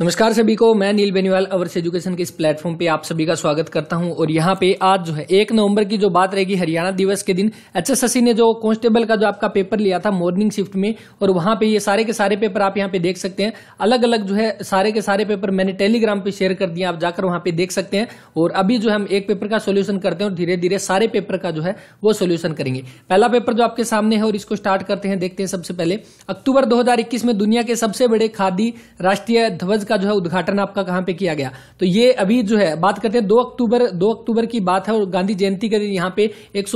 नमस्कार सभी को मैं नील बेनीवाल अवर्स एजुकेशन के इस प्लेटफॉर्म पे आप सभी का स्वागत करता हूं और यहां पे आज जो है एक नवंबर की जो बात रहेगी हरियाणा दिवस के दिन एचएसएससी ने जो कांस्टेबल का जो आपका पेपर लिया था मॉर्निंग शिफ्ट में और वहां पे ये सारे के सारे पेपर आप यहां पे देख सकते हैं अलग अलग जो है सारे के सारे पेपर मैंने टेलीग्राम पे शेयर कर दिया आप जाकर वहां पे देख सकते हैं और अभी जो हम एक पेपर का सोल्यूशन करते हैं और धीरे धीरे सारे पेपर का जो है वो सोल्यूशन करेंगे पहला पेपर जो आपके सामने है और इसको स्टार्ट करते हैं देखते हैं सबसे पहले अक्टूबर दो में दुनिया के सबसे बड़े खादी राष्ट्रीय ध्वज का जो है उद्घाटन आपका कहां पे किया गया तो ये अभी जो है बात करते हैं दो अक्टूबर दो अक्टूबर की बात है और गांधी जयंती के दिन यहां पे एक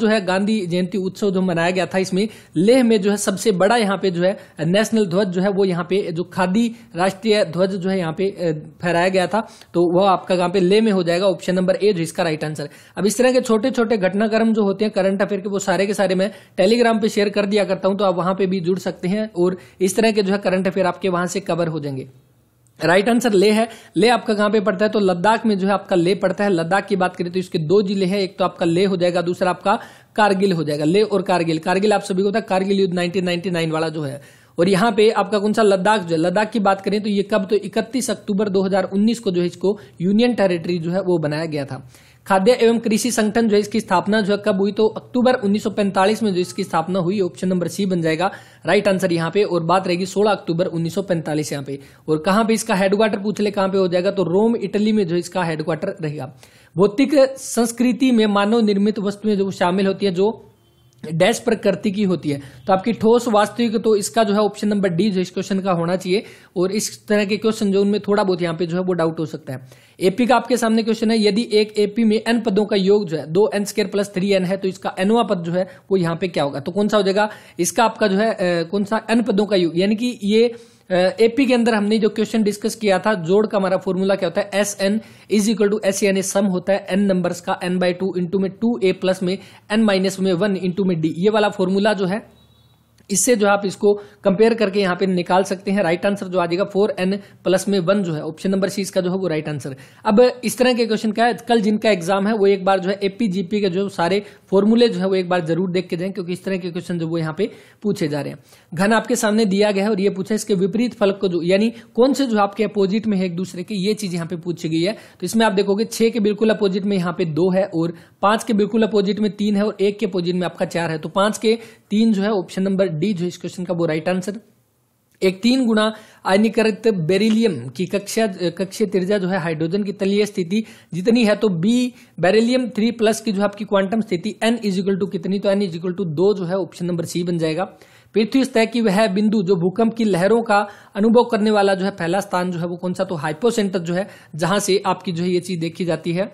जो है गांधी जयंती उत्सव जो मनाया गया था इसमें लेह में जो है सबसे बड़ा यहां पे जो है नेशनल ध्वज जो है वो यहां पे जो खादी राष्ट्रीय ध्वज जो है यहां पे फहराया गया था तो वह आपका कहां पे लेह में हो जाएगा ऑप्शन नंबर ए जो इसका राइट आंसर अब इस तरह के छोटे छोटे घटनाक्रम जो होते हैं करंट अफेयर के वो सारे के सारे मैं टेलीग्राम पे शेयर कर दिया करता हूं तो आप वहां पे भी जुड़ सकते हैं और इस तरह के जो है करंट अफेयर आपके वहां से कवर हो जाएंगे राइट आंसर ले है ले आपका कहाँ पे पड़ता है तो लद्दाख में जो है आपका ले पड़ता है लद्दाख की बात करें तो इसके दो जिले हैं एक तो आपका ले हो जाएगा दूसरा आपका कारगिल हो जाएगा ले और कारगिल कारगिल आप सभी को था कारगिल युद्ध 1999 वाला जो है और यहाँ पे आपका कौन सा लद्दाख जो है लद्दाख की बात करें तो ये कब तो इकतीस अक्टूबर दो को जो है इसको यूनियन टेरिटरी जो है वो बनाया गया था खाद्य एवं कृषि संगठन जो है इसकी स्थापना जो है कब हुई तो अक्टूबर 1945 में जो इसकी स्थापना हुई ऑप्शन नंबर सी बन जाएगा राइट आंसर यहाँ पे और बात रहेगी 16 अक्टूबर 1945 यहाँ पे और कहाँ पे इसका हेडक्वार्टर पूछ ले कहाँ पे हो जाएगा तो रोम इटली में जो इसका हेडक्वार्टर रहेगा भौतिक संस्कृति में मानव निर्मित वस्तुएं जो शामिल होती है जो डैश प्रकृति की होती है तो आपकी ठोस वास्तविक तो इसका जो है ऑप्शन नंबर डी जो इस क्वेश्चन का होना चाहिए और इस तरह के क्वेश्चन जो उनमें थोड़ा बहुत यहाँ पे जो है वो डाउट हो सकता है एपी का आपके सामने क्वेश्चन है यदि एक एपी में एन पदों का योग जो है दो N square plus three N है तो इसका एनवा पद जो है वो यहाँ पे क्या होगा तो कौन सा हो जाएगा इसका आपका जो है कौन सा एन पदों का योग यानी कि ये एपी के अंदर हमने जो क्वेश्चन डिस्कस किया था जोड़ का हमारा फॉर्मूला क्या होता है S N is equal to S यानी सम होता है एन नंबर्स का एन बाई टू इंटू में टू ए प्लस में एन माइनस में वन इंटू में डी ये वाला फॉर्मूला जो है इससे जो आप इसको कंपेयर करके यहाँ पे निकाल सकते हैं राइट आंसर जो आ जाएगा फोर एन प्लस में वन जो है ऑप्शन नंबर सी इसका जो है वो राइट आंसर अब इस तरह के क्वेश्चन का है कल जिनका एग्जाम है वो एक बार जो है एपी जीपी के जो सारे फॉर्मूले जो है वो एक बार जरूर देख के जाए क्योंकि इस तरह के क्वेश्चन जो वो यहाँ पे पूछे जा रहे हैं घन आपके सामने दिया गया है और ये पूछा इसके विपरीत फलक को जो यानी कौन से जो आपके अपोजिट में है एक दूसरे के ये चीज यहाँ पे पूछी गई है तो इसमें आप देखोगे छह के बिल्कुल अपोजिट में यहाँ पे दो है और पांच के बिल्कुल अपोजिट में तीन है और एक के अपोजिट में आपका चार है तो पांच के तीन जो है ऑप्शन नंबर डी जो इस क्वेश्चन का वो राइट आंसर एक तीन गुना आयनीकृत बेरिलियम की कक्षा कक्षीय तिर्जा जो है हाइड्रोजन की तलीय स्थिति जितनी है तो बी बेरिलियम थ्री प्लस की जो है आपकी क्वांटम स्थिति एन इजिकल टू कितनी तो एन इजिकल टू दो जो है ऑप्शन नंबर सी बन जाएगा पृथ्वी स्तर की वह बिंदु जो भूकंप की लहरों का अनुभव करने वाला जो है पहला स्थान जो है वो कौन सा तो हाइपोसेंटर जो है जहां से आपकी जो है ये चीज देखी जाती है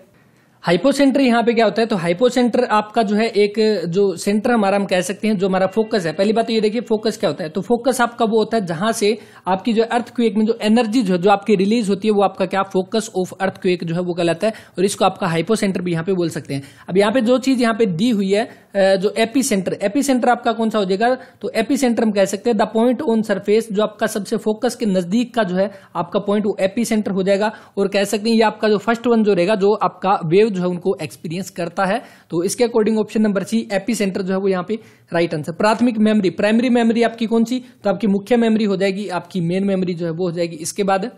हाइपोसेंटर यहाँ पे क्या होता है तो हाइपोसेंटर आपका जो है एक जो सेंटर हमारा हम कह सकते हैं जो हमारा फोकस है पहली बात तो ये देखिए फोकस क्या होता है तो फोकस आपका वो होता है जहां से आपकी जो अर्थ क्वेक में जो एनर्जी जो है जो आपकी रिलीज होती है वो आपका क्या फोकस ऑफ अर्थ क्वेक जो है वो कहलाता है और इसको आपका हाइपोसेंटर भी यहाँ पे बोल सकते हैं अब यहाँ पे जो चीज यहाँ पे दी हुई है जो एपी सेंटर एपी सेंटर आपका कौन सा हो जाएगा तो एपी सेंटर हम कह सकते हैं द पॉइंट ऑन सरफेस जो आपका सबसे फोकस के नजदीक का जो है आपका पॉइंट वो एपी सेंटर हो जाएगा और कह सकते हैं ये आपका जो फर्स्ट वन जो रहेगा जो आपका वेव जो है उनको एक्सपीरियंस करता है तो इसके according option number C AP center जो है वो यहाँ पे राइट आंसर प्राथमिक मेमरी प्राइमरी मेमरी आपकी कौन सी तो आपकी मुख्य मेमरी हो जाएगी आपकी मेन मेमरी जो है वो हो जाएगी इसके बाद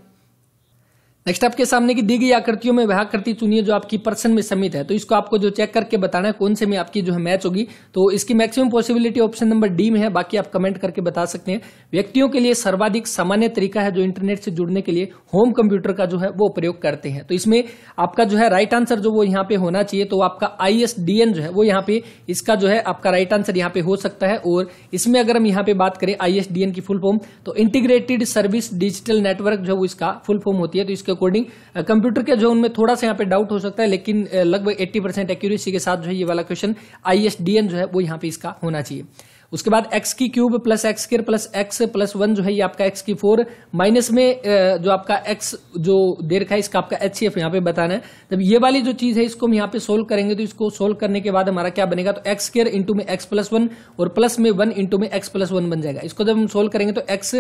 नेक्स्ट आपके सामने की दी गई आकृतियों में वह आकृति चुनिए जो आपकी पर्सन में समित है तो इसको आपको जो चेक करके बताना है कौन से में आपकी जो है मैच होगी तो इसकी maximum possibility option number D में है बाकी आप कमेंट करके बता सकते हैं व्यक्तियों के लिए सर्वाधिक सामान्य तरीका है जो इंटरनेट से जुड़ने के लिए होम कंप्यूटर का जो है वो प्रयोग करते हैं तो इसमें आपका जो है राइट आंसर जो वो यहाँ पे होना चाहिए तो आपका आई जो है वो यहाँ पे इसका जो है आपका राइट आंसर यहाँ पे हो सकता है और इसमें अगर हम यहाँ पे बात करें आई की फुल फॉर्म तो इंटीग्रेटेड सर्विस डिजिटल नेटवर्क जो है वो इसका फुल फॉर्म होती है तो इसके अकॉर्डिंग कंप्यूटर के जो उनमें थोड़ा सा यहाँ पे डाउट हो सकता है लेकिन लगभग एट्टी परसेंट एक्यूरेसी के साथ जो है ये वाला क्वेश्चन आई जो है वो यहाँ पे इसका होना चाहिए उसके बाद एक्स की cube plus x square plus x plus one जो है ये आपका एक्स की फोर माइनस में जो आपका एक्स जो दे रखा है इसका आपका एच सी एफ यहाँ पे बताना है जब ये वाली जो चीज है इसको हम यहाँ पे सोल्व करेंगे तो इसको सोल्व करने के बाद हमारा क्या बनेगा तो एक्स स्केयर इंटू में एक्स प्लस वन और प्लस में वन इंटू में एक्स प्लस वन बन जाएगा इसको जब हम सोल्व करेंगे तो x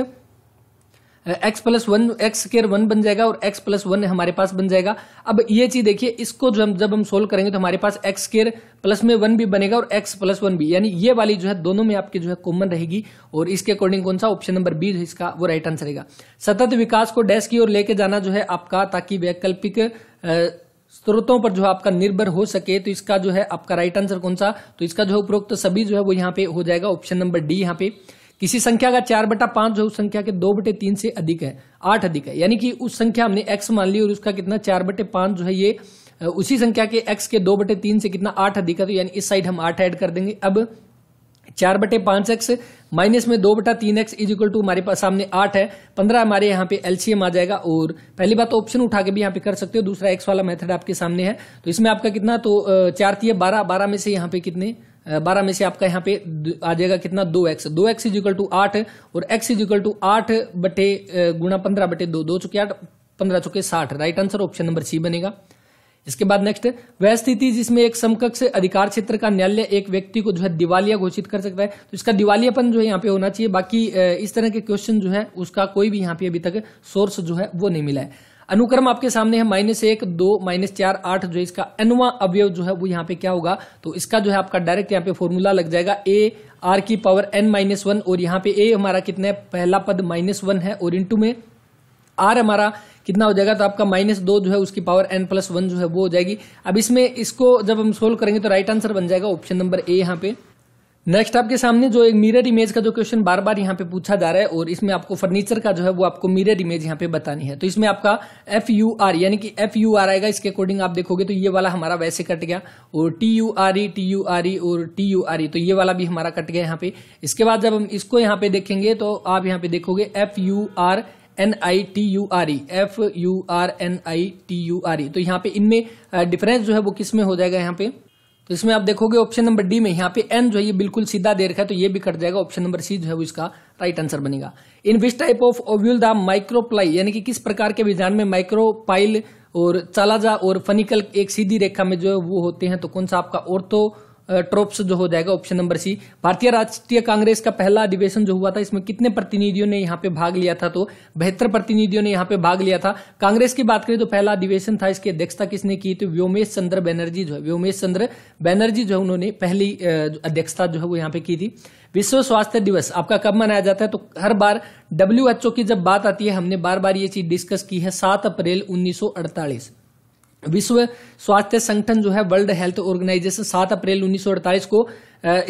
x plus one x square one बन जाएगा और एक्स प्लस वन हमारे पास बन जाएगा अब ये चीज देखिए इसको जब जब हम सोल्व करेंगे तो हमारे पास एक्स स्केयर प्लस में वन भी बनेगा और एक्स प्लस वन भी यानी ये वाली जो है दोनों में आपकी जो है कॉमन रहेगी और इसके अकॉर्डिंग कौन सा ऑप्शन नंबर बी इसका वो राइट आंसर रहेगा सतत विकास को डैश की ओर लेके जाना जो है आपका ताकि वैकल्पिक स्रोतों पर जो आपका निर्भर हो सके तो इसका जो है आपका राइट आंसर कौन सा तो इसका जो है उपरोक्त सभी जो है वो यहाँ पे हो जाएगा ऑप्शन नंबर डी यहाँ पे किसी संख्या का चार बटा पांच जो उस संख्या के दो बटे तीन से अधिक है आठ अधिक है यानी कि उस संख्या हमने एक्स मान ली और उसका कितना चार बटे पांच जो है ये उसी संख्या के एक्स के दो बटे तीन से कितना आठ अधिक है तो यानी इस साइड हम आठ ऐड कर देंगे अब चार बटे पांच एक्स माइनस में दो बटा तीन एक्स इज इक्वल टू हमारे पास सामने आठ है पंद्रह हमारे यहाँ पे एलसीएम आ जाएगा और पहली बात ऑप्शन तो उठा के भी यहाँ पे कर सकते हो दूसरा एक्स वाला मेथड आपके सामने है तो इसमें आपका कितना तो चार थी बारह बारह में से यहाँ पे कितने बारह में से आपका यहाँ पे आ जाएगा कितना दो एक्स दो एक्स इजिकल टू आठ और एक्स इजिकल टू आठ बटे गुणा पंद्रह बटे दो दो चुके आठ पंद्रह चुके साठ right answer option number C बनेगा इसके बाद नेक्स्ट वह स्थिति जिसमें एक समकक्ष अधिकार क्षेत्र का न्यायालय एक व्यक्ति को जो है दिवालिया घोषित कर सकता है तो इसका दिवालियापन जो है यहाँ पे होना चाहिए बाकी इस तरह के क्वेश्चन जो है उसका कोई भी यहाँ पे अभी तक सोर्स जो है वो नहीं मिला है अनुक्रम आपके सामने है माइनस एक दो माइनस चार आठ जो इसका एनवा अवयव जो है वो यहाँ पे क्या होगा तो इसका जो है आपका डायरेक्ट यहाँ पे फॉर्मूला लग जाएगा ए आर की पावर एन माइनस वन और यहाँ पे ए हमारा कितना है पहला पद माइनस वन है और इंटू में आर हमारा कितना हो जाएगा तो आपका माइनस दो जो है उसकी पावर एन प्लस वन जो है वो हो जाएगी अब इसमें इसको जब हम सोल्व करेंगे तो राइट आंसर बन जाएगा ऑप्शन नंबर ए यहाँ पे नेक्स्ट आपके सामने जो एक मिरर इमेज का जो क्वेश्चन बार बार यहाँ पे पूछा जा रहा है और इसमें आपको फर्नीचर का जो है वो आपको मिरर इमेज यहाँ पे बतानी है तो इसमें आपका एफ यू आर यानी कि एफ यू आर आएगा इसके अकॉर्डिंग आप देखोगे तो ये वाला हमारा वैसे कट गया और T U R E T U R E और टी यू आर ई तो ये वाला भी हमारा कट गया यहाँ पे इसके बाद जब हम इसको यहाँ पे देखेंगे तो आप यहाँ पे देखोगे F U R N I T U R E F U R N I T U R E तो यहाँ पे इनमें डिफरेंस जो है वो किस में हो जाएगा यहाँ पे तो इसमें आप देखोगे ऑप्शन नंबर डी में यहाँ पे एन जो है ये बिल्कुल सीधा दे रखा है तो ये भी कट जाएगा ऑप्शन नंबर सी जो है वो इसका राइट आंसर बनेगा in which type of ovule the micropyle यानी कि किस प्रकार के विधान में माइक्रोपाइल और चालाजा और फनिकल एक सीधी रेखा में जो है वो होते हैं तो कौन सा आपका ऑर्थो तो ट्रोप्स जो हो जाएगा ऑप्शन नंबर सी भारतीय राष्ट्रीय कांग्रेस का पहला अधिवेशन जो हुआ था इसमें कितने प्रतिनिधियों ने यहाँ पे भाग लिया था तो बेहतर प्रतिनिधियों ने यहाँ पे भाग लिया था कांग्रेस की बात करें तो पहला अधिवेशन था इसकी अध्यक्षता किसने की तो व्योमेश चंद्र बैनर्जी जो है व्योमेश चंद्र बैनर्जी जो है उन्होंने पहली अध्यक्षता जो है वो यहाँ पे की थी विश्व स्वास्थ्य दिवस आपका कब मनाया जाता है तो हर बार डब्ल्यू की जब बात आती है हमने बार बार ये चीज डिस्कस की है सात अप्रैल उन्नीस विश्व स्वास्थ्य संगठन जो है वर्ल्ड हेल्थ ऑर्गेनाइजेशन सात अप्रैल उन्नीस को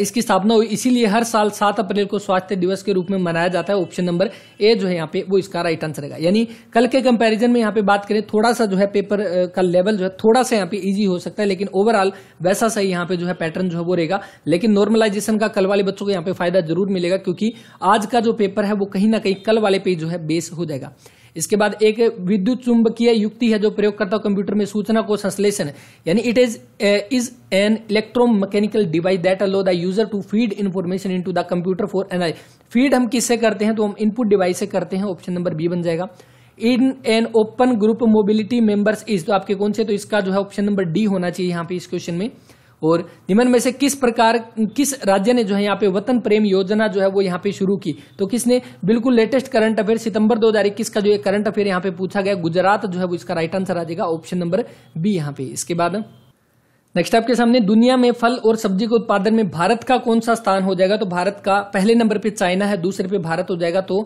इसकी स्थापना हुई इसीलिए हर साल सात अप्रैल को स्वास्थ्य दिवस के रूप में मनाया जाता है ऑप्शन नंबर ए जो है यहाँ पे वो इसका राइट आंसर रहेगा यानी कल के कंपैरिजन में यहाँ पे बात करें थोड़ा सा जो है पेपर का लेवल जो है थोड़ा सा यहाँ पे इजी हो सकता है लेकिन ओवरऑल वैसा सही यहाँ पे जो है पैटर्न जो है वो रहेगा लेकिन नॉर्मलाइजेशन का कल वाले बच्चों को यहाँ पे फायदा जरूर मिलेगा क्योंकि आज का जो पेपर है वो कहीं ना कहीं कल वाले पे जो है बेस हो जाएगा इसके बाद एक विद्युत चुंबकीय युक्ति है जो प्रयोग करता है कंप्यूटर में सूचना को संश्लेषण यानी it is is an electromechanical device that allow the user to feed information into the computer for an feed हम किससे करते हैं तो हम इनपुट डिवाइस से करते हैं ऑप्शन नंबर बी बन जाएगा in an open group mobility members is तो आपके कौन से तो इसका जो है ऑप्शन नंबर डी होना चाहिए यहाँ पे इस क्वेश्चन में और निम्न में से किस प्रकार किस राज्य ने जो है यहाँ पे वतन प्रेम योजना जो है वो यहाँ पे शुरू की तो किसने बिल्कुल लेटेस्ट करंट अफेयर सितंबर 2021 का जो ये करंट अफेयर यहाँ पे पूछा गया गुजरात जो है वो इसका राइट आंसर आ जाएगा ऑप्शन नंबर बी यहाँ पे इसके बाद नेक्स्ट आपके सामने दुनिया में फल और सब्जी के उत्पादन में भारत का कौन सा स्थान हो जाएगा तो भारत का पहले नंबर पे चाइना है दूसरे पे भारत हो जाएगा तो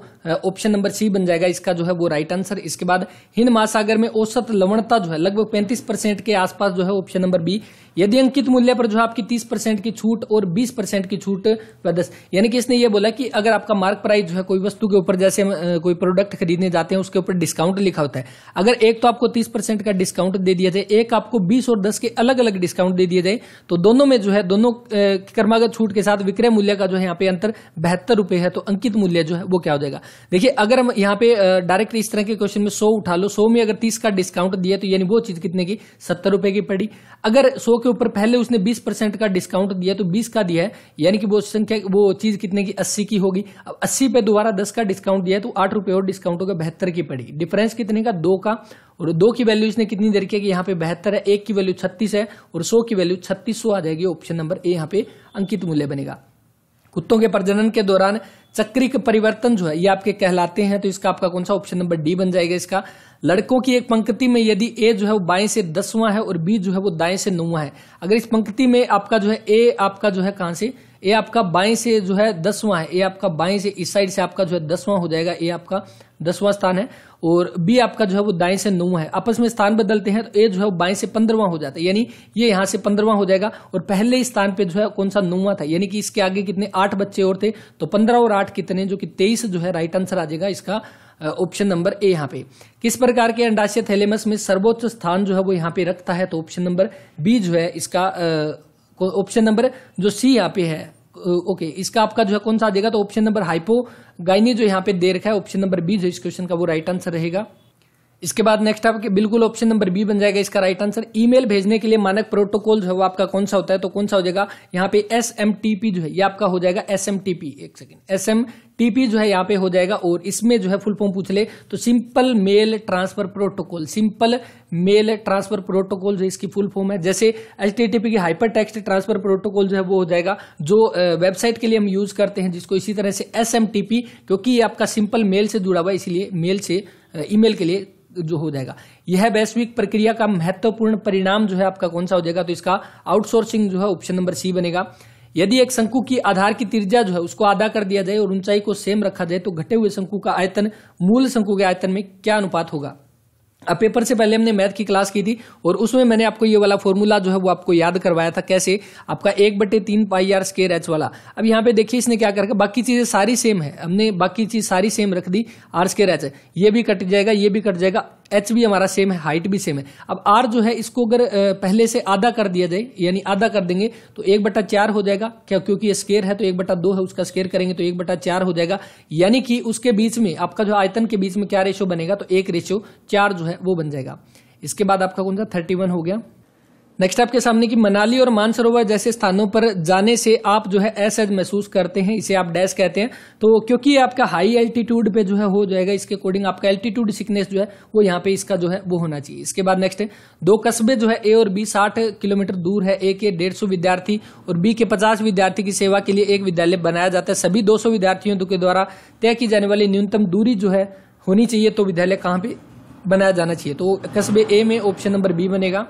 ऑप्शन नंबर सी बन जाएगा इसका जो है वो राइट आंसर इसके बाद हिंद महासागर में औसत लवणता जो है लगभग पैंतीस परसेंट के आसपास जो है ऑप्शन नंबर बी यदि अंकित मूल्य पर जो है आपकी तीस परसेंट की छूट और बीस परसेंट की छूट प्रदर्श यानी कि इसने ये बोला कि अगर आपका मार्क प्राइस जो है कोई वस्तु के ऊपर जैसे कोई प्रोडक्ट खरीदने जाते हैं उसके ऊपर डिस्काउंट लिखा होता है अगर एक तो आपको तीस परसेंट का डिस्काउंट दे दिया जाए एक आपको बीस और दस के अलग अलग डिस्काउंट दे दिए जाए तो दोनों में जो है दोनों कर्मागत छूट के साथ विक्रय मूल्य का जो है यहाँ पे अंतर बेहतर रुपये है तो अंकित मूल्य जो है वो क्या हो जाएगा देखिए अगर हम यहाँ पे डायरेक्ट इस तरह के क्वेश्चन में सौ उठा लो सौ में अगर तीस का डिस्काउंट दिया तो यानी वो चीज कितने की सत्तर रुपए की पड़ी अगर सौ के ऊपर पहले उसने बीस का डिस्काउंट दिया तो बीस का दिया है यानी कि वो संख्या वो चीज कितने की अस्सी की होगी अब अस्सी पे दोबारा दस का डिस्काउंट दिया तो आठ रुपये और डिस्काउंट होगा बेहतर की पड़ी डिफरेंस कितने का दो का और दो की वैल्यू इसने कितनी देर किया कि यहाँ पे बेहतर है एक की वैल्यू छत्तीस है और सौ की वैल्यू छत्तीस सौ आ जाएगी ऑप्शन नंबर ए यहाँ पे अंकित मूल्य बनेगा कुत्तों के प्रजनन के दौरान चक्रिक परिवर्तन जो है ये आपके कहलाते हैं तो इसका आपका कौन सा ऑप्शन नंबर डी बन जाएगा इसका लड़कों की एक पंक्ति में यदि ए जो है वो बाएं से दसवां है और बी जो है वो दाएं से नौवां है अगर इस पंक्ति में आपका जो है ए आपका जो है कहां से ए आपका बाएं से जो है दसवां है ए आपका बाएं से इस साइड से आपका जो है दसवां हो जाएगा ए आपका दसवां स्थान है और बी आपका जो है वो दाएं से नौवा है आपस में स्थान बदलते हैं तो ए जो है वो बाएं से पंद्रवा हो जाता है यानी ये यहाँ से पंद्रवा हो जाएगा और पहले स्थान पे जो है कौन सा नौवा था यानी कि इसके आगे कितने आठ बच्चे और थे तो पंद्रह और आठ कितने जो कि तेईस जो है राइट आंसर आ जाएगा इसका ऑप्शन नंबर ए यहाँ पे किस प्रकार के अंडाशय थैलेमस में सर्वोच्च स्थान जो है वो यहाँ पे रखता है तो ऑप्शन नंबर बी जो है इसका ऑप्शन नंबर जो सी यहाँ पे है ओके इसका आपका जो है कौन सा आ तो ऑप्शन नंबर हाइपो गाइनी जो यहाँ पे दे रखा है ऑप्शन नंबर बी जो इस क्वेश्चन का वो राइट आंसर रहेगा इसके बाद नेक्स्ट आपके बिल्कुल ऑप्शन नंबर बी बन जाएगा इसका राइट आंसर ईमेल भेजने के लिए मानक प्रोटोकॉल जो है आपका कौन सा होता है तो कौन सा हो जाएगा यहाँ पे एस जो है ये आपका हो जाएगा एस एक सेकेंड एस टीपी जो है यहाँ पे हो जाएगा और इसमें जो है फुल फॉर्म पूछ ले तो simple mail transfer protocol simple mail transfer protocol जो इसकी फुल फॉर्म है जैसे एच टी की हाइपर टेक्स्ट ट्रांसफर प्रोटोकॉल जो है वो हो जाएगा जो वेबसाइट के लिए हम यूज करते हैं जिसको इसी तरह से एस क्योंकि ये आपका सिंपल मेल से जुड़ा हुआ है इसीलिए मेल से ईमेल के लिए जो हो जाएगा यह वैश्विक प्रक्रिया का महत्वपूर्ण परिणाम जो है आपका कौन सा हो जाएगा तो इसका आउटसोर्सिंग जो है ऑप्शन नंबर सी बनेगा यदि एक शंकु की आधार की त्रिज्या जो है उसको आधा कर दिया जाए और ऊंचाई को सेम रखा जाए तो घटे हुए शंकु का आयतन मूल शंकु के आयतन में क्या अनुपात होगा अब पेपर से पहले हमने मैथ की क्लास की थी और उसमें मैंने आपको ये वाला फॉर्मूला जो है वो आपको याद करवाया था कैसे आपका एक बटे तीन पाई आर स्केर एच वाला अब यहाँ पे देखिए इसने क्या करके बाकी चीज़ें सारी सेम है हमने बाकी चीज़ सारी सेम रख दी आर स्केर एच ये भी कट जाएगा ये भी कट जाएगा एच भी हमारा सेम है हाइट भी सेम है अब आर जो है इसको अगर पहले से आधा कर दिया जाए यानी आधा कर देंगे तो एक बटा चार हो जाएगा क्या क्योंकि ये स्केयर है तो एक बटा दो है उसका स्केयर करेंगे तो एक बटा चार हो जाएगा यानी कि उसके बीच में आपका जो आयतन के बीच में क्या रेशो बनेगा तो एक रेशो चार जो है वो बन जाएगा इसके बाद आपका कौन सा थर्टी वन हो गया नेक्स्ट आपके सामने की मनाली और मानसरोवर जैसे स्थानों पर जाने से आप जो है एस महसूस करते हैं इसे आप डैश कहते हैं तो क्योंकि आपका हाई एल्टीट्यूड पे जो है हो जाएगा इसके अकॉर्डिंग आपका एल्टीट्यूड सिकनेस जो है वो यहाँ पे इसका जो है वो होना चाहिए इसके बाद नेक्स्ट है दो कस्बे जो है ए और बी साठ किलोमीटर दूर है ए के डेढ़ विद्यार्थी और बी के पचास विद्यार्थी की सेवा के लिए एक विद्यालय बनाया जाता है सभी दो विद्यार्थियों के द्वारा तय की जाने वाली न्यूनतम दूरी जो है होनी चाहिए तो विद्यालय कहाँ पे बनाया जाना चाहिए तो कस्बे ए में ऑप्शन नंबर बी बनेगा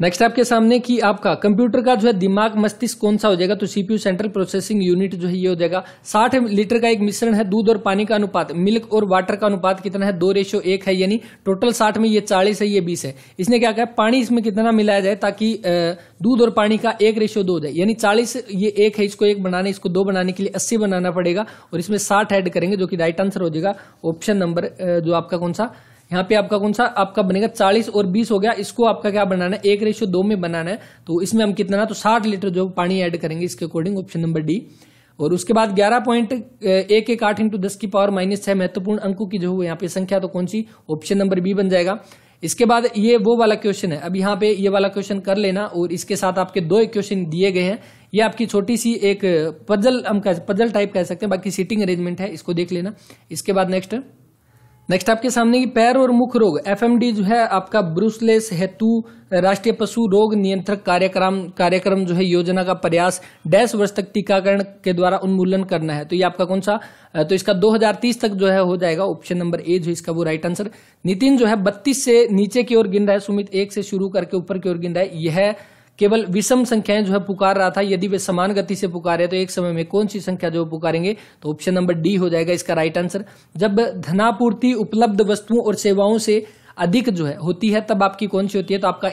नेक्स्ट आपके सामने कि आपका कंप्यूटर का जो है दिमाग मस्तिष्क कौन सा हो जाएगा तो सीपीयू सेंट्रल प्रोसेसिंग यूनिट जो है ये हो जाएगा साठ लीटर का एक मिश्रण है दूध और पानी का अनुपात मिल्क और वाटर का अनुपात कितना है दो रेशियो एक है यानी टोटल साठ में ये चालीस है ये बीस है इसने क्या कहा पानी इसमें कितना मिलाया जाए ताकि दूध और पानी का एक रेशियो दो जाए यानी चालीस ये एक है इसको एक बनाने इसको दो बनाने के लिए अस्सी बनाना पड़ेगा और इसमें साठ एड करेंगे जो कि राइट आंसर हो जाएगा ऑप्शन नंबर जो आपका कौन सा यहाँ पे आपका कौन सा आपका बनेगा चालीस और बीस हो गया इसको आपका क्या बनाना है एक रेशियो दो में बनाना है तो इसमें हम कितना ना तो साठ लीटर जो पानी ऐड करेंगे इसके अकॉर्डिंग ऑप्शन नंबर डी और उसके बाद ग्यारह पॉइंट एक एक आठ इंटू दस की पावर माइनस छह महत्वपूर्ण अंकों की जो है यहाँ पे संख्या तो कौन सी ऑप्शन नंबर बी बन जाएगा इसके बाद ये वो वाला क्वेश्चन है अब यहाँ पे ये वाला क्वेश्चन कर लेना और इसके साथ आपके दो क्वेश्चन दिए गए हैं ये आपकी छोटी सी एक पजल हम कह पजल टाइप कह सकते हैं बाकी सीटिंग अरेंजमेंट है इसको देख लेना इसके बाद नेक्स्ट नेक्स्ट आपके सामने की पैर और मुख रोग एफएमडी जो है आपका ब्रूसलेस हेतु राष्ट्रीय पशु रोग नियंत्रक कार्यक्रम कार्यक्रम जो है योजना का प्रयास डैश वर्ष तक टीकाकरण के द्वारा उन्मूलन करना है तो ये आपका कौन सा तो इसका 2030 तक जो है हो जाएगा ऑप्शन नंबर ए जो इसका वो राइट आंसर नितिन जो है बत्तीस से नीचे की ओर गिन रहा है सुमित एक से शुरू करके ऊपर की ओर गिन रहा है यह केवल विषम संख्याएं जो है पुकार रहा था यदि वे समान गति से पुकारे तो एक समय में कौन सी संख्या जो पुकारेंगे तो ऑप्शन नंबर डी हो जाएगा इसका राइट आंसर जब धनापूर्ति उपलब्ध वस्तुओं और सेवाओं से अधिक जो है होती है तब आपकी कौन सी होती है तो आपका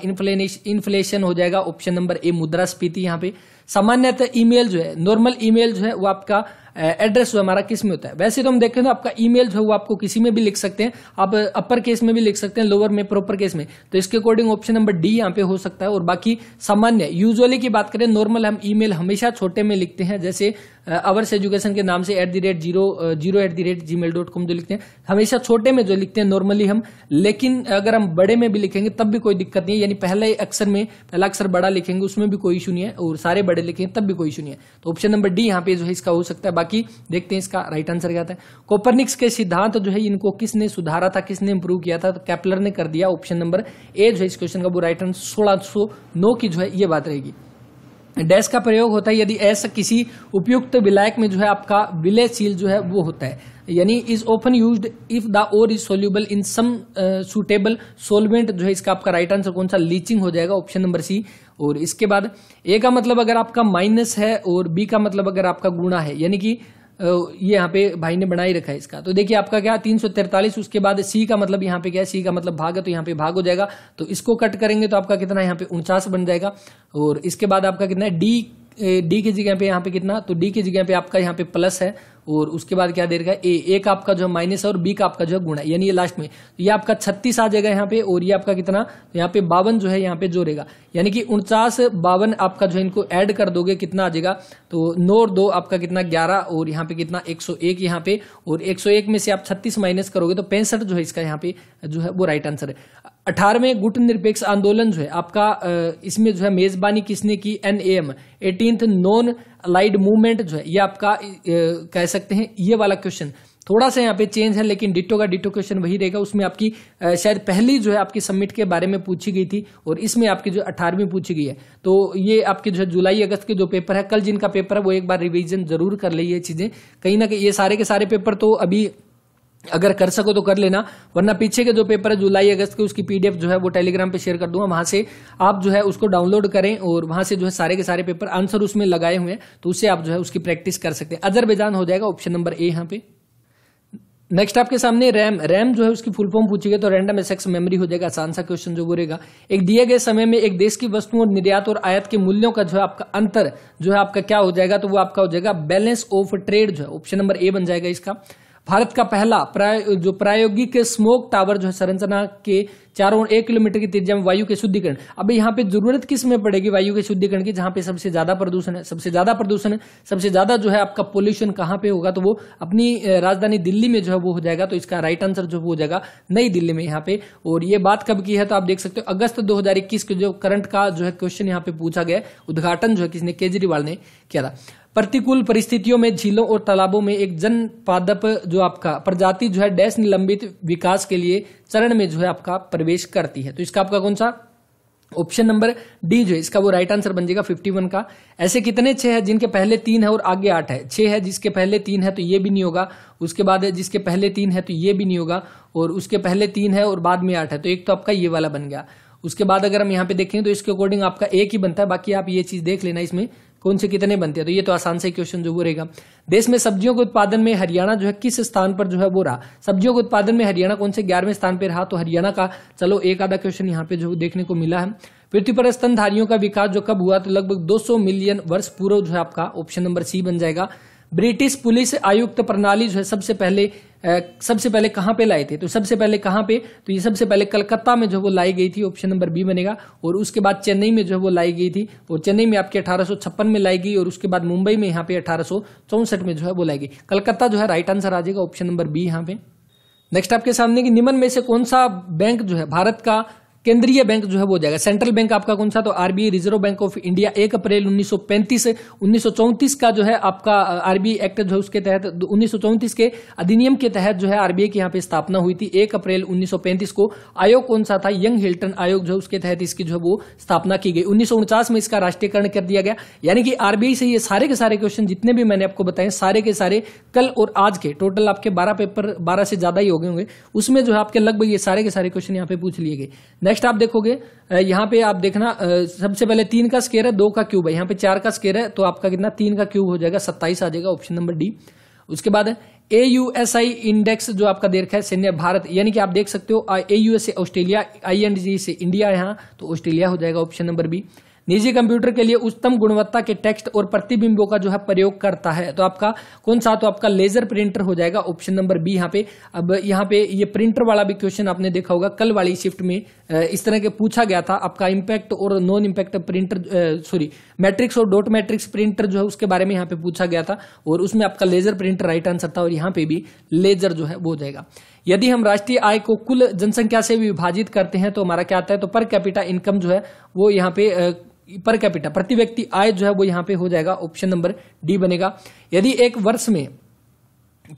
इन्फ्लेशन हो जाएगा ऑप्शन नंबर ए मुद्रास्फीति यहाँ पे सामान्यतः ईमेल जो है नॉर्मल ईमेल जो है वो आपका एड्रेस जो हमारा किस में होता है वैसे तो हम देखें तो आपका ईमेल जो है वो आपको किसी में भी लिख सकते हैं आप अपर केस में भी लिख सकते हैं लोअर में प्रॉपर केस में तो इसके अकॉर्डिंग ऑप्शन नंबर डी यहाँ पे हो सकता है और बाकी सामान्य यूजुअली की बात करें नॉर्मल हम ई हमेशा छोटे में लिखते हैं जैसे अवर्स एजुकेशन के नाम से at the rate zero zero at the rate Gmail dot com जो लिखते हैं हमेशा छोटे में जो लिखते हैं नॉर्मली हम लेकिन अगर हम बड़े में भी लिखेंगे तब भी कोई दिक्कत नहीं है यानी पहले अक्षर में पहला अक्षर बड़ा लिखेंगे उसमें भी कोई इशू नहीं है और सारे बड़े लिखेंगे तब भी कोई इशू नहीं है तो ऑप्शन नंबर डी यहाँ पे जो है इसका हो सकता है बाकी देखते हैं इसका राइट आंसर क्या था कोपरनिक्स के सिद्धांत तो जो है इनको किसने सुधारा था किसने इंप्रूव किया था तो कैपलर ने कर दिया ऑप्शन नंबर ए जो है इस क्वेश्चन का वो राइट आंसर सोलह की जो है ये बात रहेगी डैश का प्रयोग होता है यदि ऐसा किसी उपयुक्त विलायक में जो है आपका विलय सील जो है वो होता है यानी is open use if the ore is soluble in some suitable solvent जो है इसका आपका राइट आंसर कौन सा लीचिंग हो जाएगा ऑप्शन नंबर सी और इसके बाद ए का मतलब अगर आपका माइनस है और बी का मतलब अगर आपका गुणा है यानी कि ये यहाँ पे भाई ने बनाई रखा है इसका तो देखिए आपका क्या तीन सौ तैंतालीस उसके बाद सी का मतलब यहाँ पे क्या है सी का मतलब भाग है तो यहाँ पे भाग हो जाएगा तो इसको कट करेंगे तो आपका कितना यहाँ पे उनचास बन जाएगा और इसके बाद आपका कितना है डी डी की जगह पे यहाँ पे कितना तो डी की जगह पे आपका यहाँ पे प्लस है और उसके बाद क्या दे रखा है ए एक आपका जो माइनस है और बी का आपका जो है गुणा यानी ये लास्ट में तो ये आपका छत्तीस आ जाएगा यहाँ पे और ये आपका कितना तो यहाँ पे बावन जो है यहाँ पे जोड़ेगा यानी कि उनचास बावन आपका जो है इनको ऐड कर दोगे कितना आ जाएगा तो नौ और दो आपका कितना ग्यारह और यहाँ पे कितना एक सौ एक यहाँ पे और एक सौ एक में से आप छत्तीस माइनस करोगे तो पैंसठ जो है इसका यहाँ पे जो है वो राइट आंसर है अठारहवें गुट निरपेक्ष आंदोलन जो है आपका इसमें जो है मेजबानी किसने की N M eighteenth non aligned movement जो है ये आपका कह सकते हैं ये वाला क्वेश्चन थोड़ा सा यहाँ पे चेंज है लेकिन डिटो का डिटो क्वेश्चन वही रहेगा उसमें आपकी शायद पहली जो है आपकी सबमिट के बारे में पूछी गई थी और इसमें आपकी जो अठारहवीं पूछी गई है तो ये आपके जो है जुलाई अगस्त के जो पेपर है कल जिनका पेपर है वो एक बार रिविजन जरूर कर ली ये चीज़ें कहीं ना कहीं ये सारे के सारे पेपर तो अभी अगर कर सको तो कर लेना वरना पीछे के जो पेपर है जुलाई अगस्त के उसकी पीडीएफ जो है वो टेलीग्राम पे शेयर कर दूंगा वहां से आप जो है उसको डाउनलोड करें और वहां से जो है सारे के सारे पेपर आंसर उसमें लगाए हुए हैं तो उससे आप जो है उसकी प्रैक्टिस कर सकते हैं अजरबैजान हो जाएगा ऑप्शन नंबर ए यहाँ पे नेक्स्ट आपके सामने रैम रैम जो है उसकी फुल फॉर्म पूछेगा तो रैंडम एसेक्स मेमोरी हो जाएगा आसान सा क्वेश्चन जो बोलेगा एक दिए गए समय में एक देश की वस्तुओं और निर्यात और आयात के मूल्यों का जो है आपका अंतर जो है आपका क्या हो जाएगा तो वो आपका हो जाएगा बैलेंस ऑफ ट्रेड जो है ऑप्शन नंबर ए बन जाएगा इसका भारत का पहला प्राय जो प्रायोगिक स्मोक टावर जो है संरचना के चारों ओर एक किलोमीटर की तेजिया में वायु के शुद्धिकरण अब यहाँ पे जरूरत किस में पड़ेगी वायु के शुद्धिकरण की जहाँ पे सबसे ज्यादा प्रदूषण है सबसे ज्यादा प्रदूषण है सबसे ज्यादा जो है आपका पोल्यूशन कहाँ पे होगा तो वो अपनी राजधानी दिल्ली में जो है वो हो जाएगा तो इसका राइट आंसर जो हो जाएगा नई दिल्ली में यहाँ पे और ये बात कब की है तो आप देख सकते हो अगस्त दो के जो करंट का जो है क्वेश्चन यहाँ पे पूछा गया उद्घाटन जो है किसने केजरीवाल ने किया था प्रतिकूल परिस्थितियों में झीलों और तालाबों में एक जन पादप जो आपका प्रजाति जो है डैश निलंबित विकास के लिए चरण में जो है आपका प्रवेश करती है तो इसका आपका कौन सा ऑप्शन नंबर डी जो है इसका वो राइट आंसर बन जाएगा फिफ्टी वन का ऐसे कितने छह है जिनके पहले तीन है और आगे आठ है छह है जिसके पहले तीन है तो ये भी नहीं होगा उसके बाद है जिसके पहले तीन है तो ये भी नहीं होगा और उसके पहले तीन है और बाद में आठ है तो एक तो आपका ये वाला बन गया उसके बाद अगर हम यहाँ पे देखें तो इसके अकॉर्डिंग आपका एक ही बनता है बाकी आप ये चीज देख लेना इसमें कौन से कितने बनते हैं तो ये तो आसान से क्वेश्चन जो वो रहेगा देश में सब्जियों के उत्पादन में हरियाणा जो है किस स्थान पर जो है वो रहा सब्जियों के उत्पादन में हरियाणा कौन से ग्यारहवें स्थान पर रहा तो हरियाणा का चलो एक आधा क्वेश्चन यहाँ पे जो देखने को मिला है पृथ्वी पर स्तनधारियों का विकास जो कब हुआ तो लगभग 200 मिलियन वर्ष पूर्व जो है आपका ऑप्शन नंबर सी बन जाएगा ब्रिटिश पुलिस आयुक्त प्रणाली जो है सबसे पहले सबसे पहले कहां पे लाए थे तो सबसे पहले कहां पे तो ये सबसे पहले कलकत्ता में जो वो लाई गई थी ऑप्शन नंबर बी बनेगा और उसके बाद चेन्नई में जो वो लाई गई थी और चेन्नई में आपके अठारह में लाई गई और उसके बाद मुंबई में यहाँ पे अठारह में जो है वो लाई गई कलकत्ता जो है राइट आंसर आ जाएगा ऑप्शन नंबर बी यहाँ पे नेक्स्ट आपके सामने की निमन में से कौन सा बैंक जो है भारत का केंद्रीय बैंक जो है वो जाएगा सेंट्रल बैंक आपका कौन सा तो RBI reserve bank of India एक अप्रैल 1935 1934 का जो है आपका आरबीआई एक्ट जो है उसके तहत उन्नीस के अधिनियम के तहत जो है आरबीआई की यहाँ पे स्थापना हुई थी एक अप्रैल उन्नीस को आयोग कौन सा था यंग हिल्टन आयोग जो है उसके तहत इसकी जो है वो स्थापना की गई उन्नीस में इसका राष्ट्रीयकरण कर दिया गया यानी कि आरबीआई से ये सारे के सारे क्वेश्चन जितने भी मैंने आपको बताए सारे के सारे कल और आज के टोटल आपके बारह पेपर बारह से ज्यादा ही हो गए होंगे उसमें जो है आपके लगभग ये सारे के सारे क्वेश्चन यहाँ पे पूछ लिए गए नेक्स्ट आप देखोगे यहाँ पे आप देखना सबसे पहले तीन का स्केयर है दो का क्यूब है यहाँ पे चार का स्केयर है तो आपका कितना तीन का क्यूब हो जाएगा सत्ताईस आ जाएगा ऑप्शन नंबर डी उसके बाद A U S I index जो आपका देख है सैन्य भारत यानी कि आप देख सकते हो A U S Australia I N G से इंडिया यहाँ तो ऑस्ट्रेलिया हो जाएगा ऑप्शन नंबर बी निजी कंप्यूटर के लिए उच्चतम गुणवत्ता के टेक्स्ट और प्रतिबिंबों का जो है प्रयोग करता है तो आपका कौन सा तो आपका लेजर प्रिंटर हो जाएगा ऑप्शन नंबर बी यहाँ पे अब यहाँ पे ये प्रिंटर वाला भी क्वेश्चन आपने देखा होगा कल वाली शिफ्ट में इस तरह के पूछा गया था आपका इम्पैक्ट और non impact printer sorry matrix और डॉट मैट्रिक्स प्रिंटर जो है उसके बारे में यहाँ पे पूछा गया था और उसमें आपका लेजर प्रिंटर राइट आंसर था और यहाँ पे भी लेजर जो है वो हो जाएगा यदि हम राष्ट्रीय आय को कुल जनसंख्या से विभाजित करते हैं तो हमारा क्या आता है तो पर कैपिटा इनकम जो है वो यहाँ पे पर कैपिटा प्रति व्यक्ति आय जो है वो यहाँ पे हो जाएगा ऑप्शन नंबर डी बनेगा यदि एक वर्ष में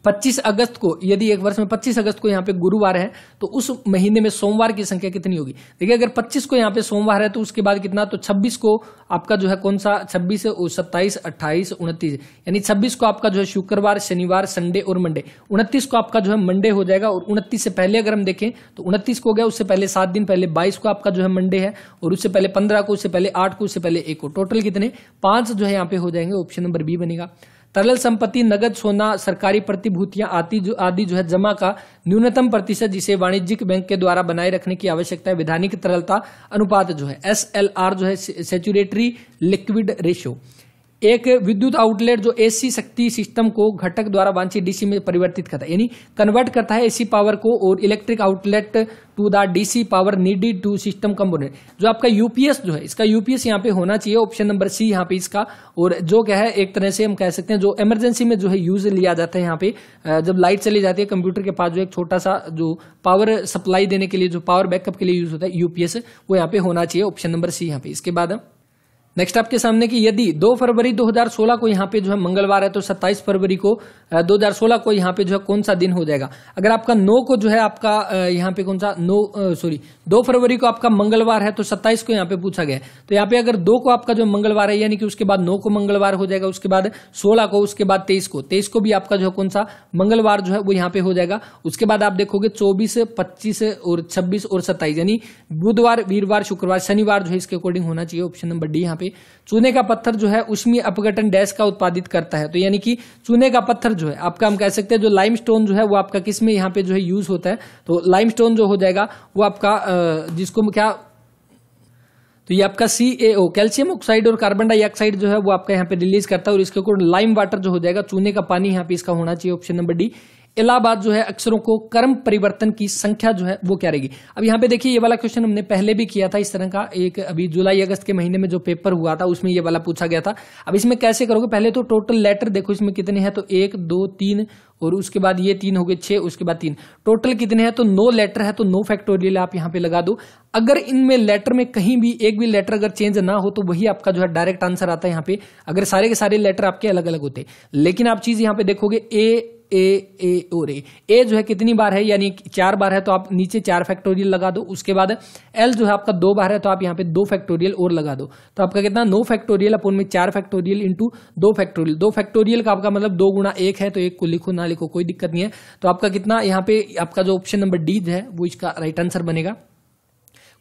25 अगस्त को यदि एक वर्ष में 25 अगस्त को यहाँ पे गुरुवार है तो उस महीने में सोमवार की संख्या कितनी होगी देखिए अगर 25 को यहाँ पे सोमवार है तो उसके बाद कितना तो 26 को आपका जो है कौन सा 26 सत्ताईस अट्ठाईस उनतीस यानी 26 को आपका जो है शुक्रवार शनिवार संडे और मंडे 29 को आपका जो है मंडे हो जाएगा और उनतीस से पहले अगर हम देखें तो उनतीस को हो गया उससे पहले सात दिन पहले बाईस को आपका जो है मंडे है और उससे पहले पंद्रह को उससे पहले आठ को उससे पहले एक को टोटल कितने पांच जो है यहाँ पे हो जाएंगे ऑप्शन नंबर बी बनेगा तरल संपत्ति नगद सोना सरकारी प्रतिभूतियां आदि जो आदि जो है जमा का न्यूनतम प्रतिशत जिसे वाणिज्यिक बैंक के द्वारा बनाए रखने की आवश्यकता है विधानिक तरलता अनुपात जो है एस जो है सेचुरेटरी लिक्विड रेशियो एक विद्युत आउटलेट जो एसी शक्ति सिस्टम को घटक द्वारा वांछित डीसी में परिवर्तित करता है यानी कन्वर्ट करता है एसी पावर को और electric outlet to the DC power needed to system component जो आपका यूपीएस जो है इसका यूपीएस यहाँ पे होना चाहिए ऑप्शन नंबर सी यहाँ पे इसका और जो क्या है एक तरह से हम कह सकते हैं जो इमरजेंसी में जो है यूज लिया जाता है यहाँ पे जब लाइट चली जाती है कंप्यूटर के पास जो एक छोटा सा जो पावर सप्लाई देने के लिए जो पावर बैकअप के लिए यूज होता है यूपीएस वो यहाँ पे होना चाहिए ऑप्शन नंबर सी यहाँ पे इसके बाद हम नेक्स्ट आपके सामने की यदि 2 फरवरी 2016 को यहाँ पे जो है मंगलवार है तो 27 फरवरी को 2016 को यहाँ पे जो है कौन सा दिन हो जाएगा अगर आपका 9 को जो है आपका यहाँ पे कौन सा 9 सॉरी 2 फरवरी को आपका मंगलवार है तो 27 को यहाँ पे पूछा गया तो यहाँ पे अगर 2 को आपका जो मंगलवार है यानी कि उसके बाद नौ को मंगलवार हो जाएगा उसके बाद सोलह को उसके बाद तेईस को तेईस को भी आपका जो है कौन सा मंगलवार जो है वो यहाँ पे हो जाएगा उसके बाद आप देखोगे चौबीस पच्चीस और छब्बीस और सत्ताईस यानी बुधवार वीरवार शुक्रवार शनिवार जो है इसके अकॉर्डिंग होना चाहिए ऑप्शन नंबर डी यहाँ पे होगी चूने का पत्थर जो है उष्मीय अपघटन डैश का उत्पादित करता है तो यानी कि चूने का पत्थर जो है आपका हम कह सकते हैं जो लाइम जो है वो आपका किस में यहाँ पे जो है यूज होता है तो लाइम जो हो जाएगा वो आपका जिसको हम क्या तो ये आपका C A O calcium oxide और कार्बन डाइऑक्साइड जो है वो आपका यहाँ पे रिलीज करता है और इसके ऊपर लाइम वाटर जो हो जाएगा चूने का पानी यहाँ पे इसका होना चाहिए ऑप्शन नंबर डी इलाहाबाद जो है अक्षरों को कर्म परिवर्तन की संख्या जो है वो क्या रहेगी अब यहाँ पे देखिए ये वाला क्वेश्चन हमने पहले भी किया था इस तरह का एक अभी जुलाई अगस्त के महीने में जो पेपर हुआ था उसमें ये वाला पूछा गया था अब इसमें कैसे करोगे पहले तो टोटल लेटर देखो इसमें कितने हैं तो एक दो तीन और उसके बाद ये तीन हो गए छह उसके बाद तीन टोटल कितने हैं तो नो लेटर है तो नो फैक्टोरियल आप यहाँ पे लगा दो अगर इनमें लेटर में कहीं भी एक भी लेटर अगर चेंज ना हो तो वही आपका जो है डायरेक्ट आंसर आता है यहाँ पे अगर सारे के सारे लेटर आपके अलग अलग होते लेकिन आप चीज़ यहाँ पे देखोगे ए ए ए और ए ए जो है कितनी बार है यानी चार बार है तो आप नीचे चार फैक्टोरियल लगा दो उसके बाद एल जो है आपका दो बार है तो आप यहाँ पे दो फैक्टोरियल और लगा दो तो आपका कितना नो फैक्टोरियल अपन में चार फैक्टोरियल इंटू दो फैक्टोरियल दो फैक्टोरियल का आपका मतलब दो गुणा एक है तो एक को लिखो ना लिखो कोई दिक्कत नहीं है तो आपका कितना यहाँ पे आपका जो ऑप्शन नंबर डी है वो इसका राइट आंसर बनेगा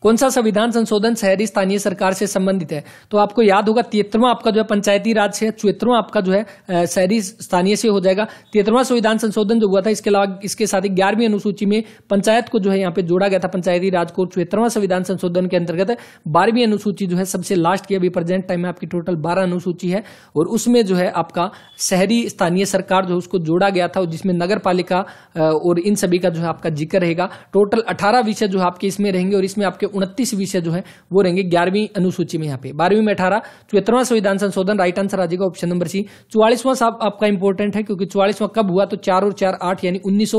कौन सा संविधान संशोधन शहरी स्थानीय सरकार से संबंधित है तो आपको याद होगा तेतरवा आपका जो है पंचायती राज से चौहत्तरवां आपका जो है शहरी स्थानीय से हो जाएगा तेतरवा संविधान संशोधन जो हुआ था इसके अलावा इसके साथ ही ग्यारहवीं अनुसूची में पंचायत को जो है यहाँ पे जोड़ा गया था पंचायती राज को चौहत्तरवा संविधान संशोधन के अंतर्गत बारहवीं अनुसूची जो है सबसे लास्ट की अभी प्रेजेंट टाइम में आपकी टोटल बारह अनुसूची है और उसमें जो है आपका शहरी स्थानीय सरकार जो है उसको जोड़ा गया था जिसमें नगर पालिका और इन सभी का जो है आपका जिक्र रहेगा टोटल अठारह विषय जो आपके इसमें रहेंगे और इसमें आपके आपके उनतीस विषय जो है वो रहेंगे ग्यारहवीं अनुसूची में यहाँ पे बारहवीं में अठारह चौहत्तरवां संविधान संशोधन राइट आंसर आ जाएगा ऑप्शन नंबर सी चौवालीसवां साहब आपका इंपॉर्टेंट है क्योंकि चौवालीसवां कब हुआ तो चार और चार आठ यानी उन्नीस